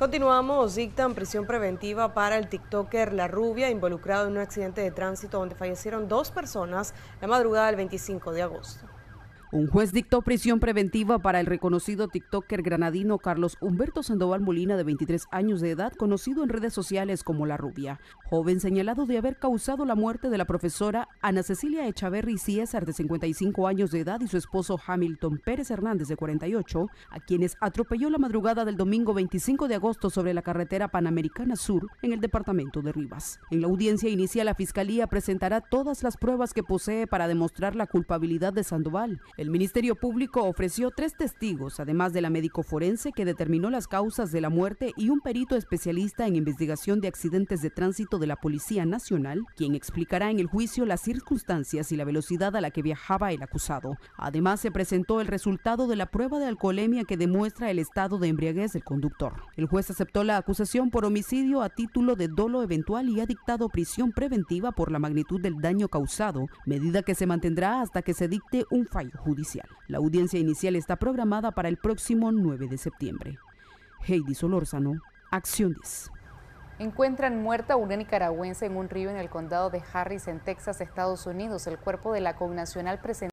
Continuamos, dictan prisión preventiva para el TikToker La Rubia, involucrado en un accidente de tránsito donde fallecieron dos personas la madrugada del 25 de agosto. Un juez dictó prisión preventiva para el reconocido TikToker granadino Carlos Humberto Sandoval Molina, de 23 años de edad, conocido en redes sociales como La Rubia, joven señalado de haber causado la muerte de la profesora Ana Cecilia Echaverri Ciesar, de 55 años de edad, y su esposo Hamilton Pérez Hernández, de 48, a quienes atropelló la madrugada del domingo 25 de agosto sobre la carretera Panamericana Sur, en el departamento de Rivas. En la audiencia inicial, la fiscalía presentará todas las pruebas que posee para demostrar la culpabilidad de Sandoval el Ministerio Público ofreció tres testigos, además de la médico forense que determinó las causas de la muerte y un perito especialista en investigación de accidentes de tránsito de la Policía Nacional, quien explicará en el juicio las circunstancias y la velocidad a la que viajaba el acusado. Además, se presentó el resultado de la prueba de alcoholemia que demuestra el estado de embriaguez del conductor. El juez aceptó la acusación por homicidio a título de dolo eventual y ha dictado prisión preventiva por la magnitud del daño causado, medida que se mantendrá hasta que se dicte un fallo la audiencia inicial está programada para el próximo 9 de septiembre. Heidi Solórzano, Acción 10. Encuentran muerta una nicaragüense en un río en el condado de Harris, en Texas, Estados Unidos. El cuerpo de la connacional presenta.